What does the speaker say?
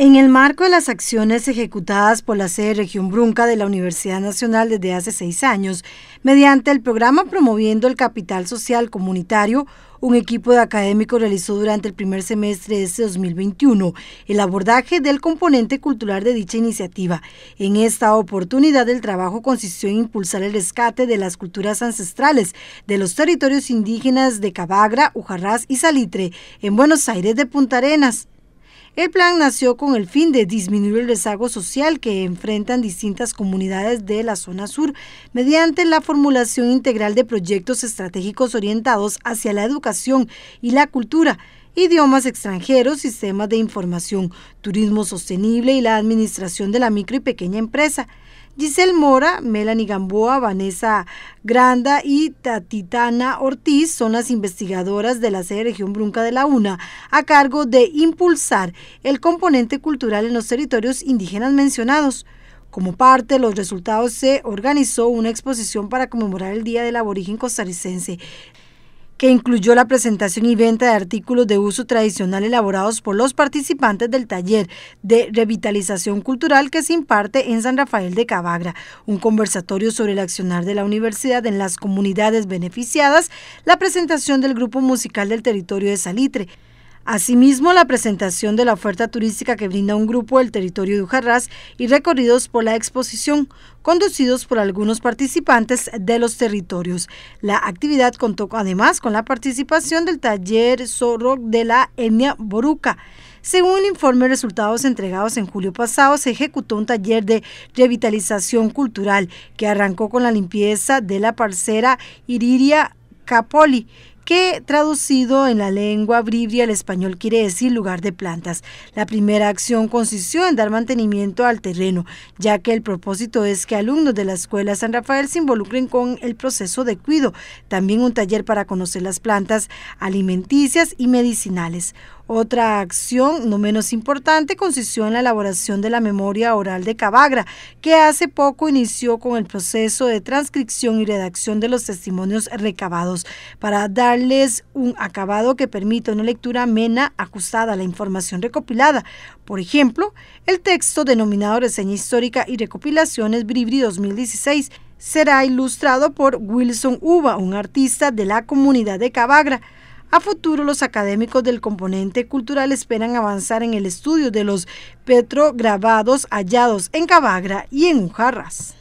En el marco de las acciones ejecutadas por la sede Región Brunca de la Universidad Nacional desde hace seis años, mediante el programa Promoviendo el Capital Social Comunitario, un equipo de académicos realizó durante el primer semestre de este 2021 el abordaje del componente cultural de dicha iniciativa. En esta oportunidad el trabajo consistió en impulsar el rescate de las culturas ancestrales de los territorios indígenas de Cabagra, Ujarrás y Salitre, en Buenos Aires de Punta Arenas. El plan nació con el fin de disminuir el rezago social que enfrentan distintas comunidades de la zona sur mediante la formulación integral de proyectos estratégicos orientados hacia la educación y la cultura, idiomas extranjeros, sistemas de información, turismo sostenible y la administración de la micro y pequeña empresa. Giselle Mora, Melanie Gamboa, Vanessa Granda y Tatitana Ortiz son las investigadoras de la sede Región Brunca de la UNA, a cargo de impulsar el componente cultural en los territorios indígenas mencionados. Como parte de los resultados se organizó una exposición para conmemorar el Día del Aborigen Costarricense que incluyó la presentación y venta de artículos de uso tradicional elaborados por los participantes del taller de revitalización cultural que se imparte en San Rafael de Cabagra, un conversatorio sobre el accionar de la universidad en las comunidades beneficiadas, la presentación del grupo musical del territorio de Salitre, Asimismo, la presentación de la oferta turística que brinda un grupo del territorio de Ujarrás y recorridos por la exposición, conducidos por algunos participantes de los territorios. La actividad contó además con la participación del taller zorro de la etnia Boruca. Según el informe de resultados entregados en julio pasado, se ejecutó un taller de revitalización cultural que arrancó con la limpieza de la parcera Iriria Capoli, que traducido en la lengua bribria el español quiere decir lugar de plantas. La primera acción consistió en dar mantenimiento al terreno, ya que el propósito es que alumnos de la Escuela San Rafael se involucren con el proceso de cuido, también un taller para conocer las plantas alimenticias y medicinales. Otra acción, no menos importante, consistió en la elaboración de la memoria oral de Cabagra, que hace poco inició con el proceso de transcripción y redacción de los testimonios recabados, para darles un acabado que permita una lectura amena ajustada a la información recopilada. Por ejemplo, el texto denominado Reseña Histórica y Recopilaciones Bribri 2016 será ilustrado por Wilson Uva, un artista de la comunidad de Cabagra. A futuro, los académicos del componente cultural esperan avanzar en el estudio de los petrograbados hallados en Cavagra y en Ujarras.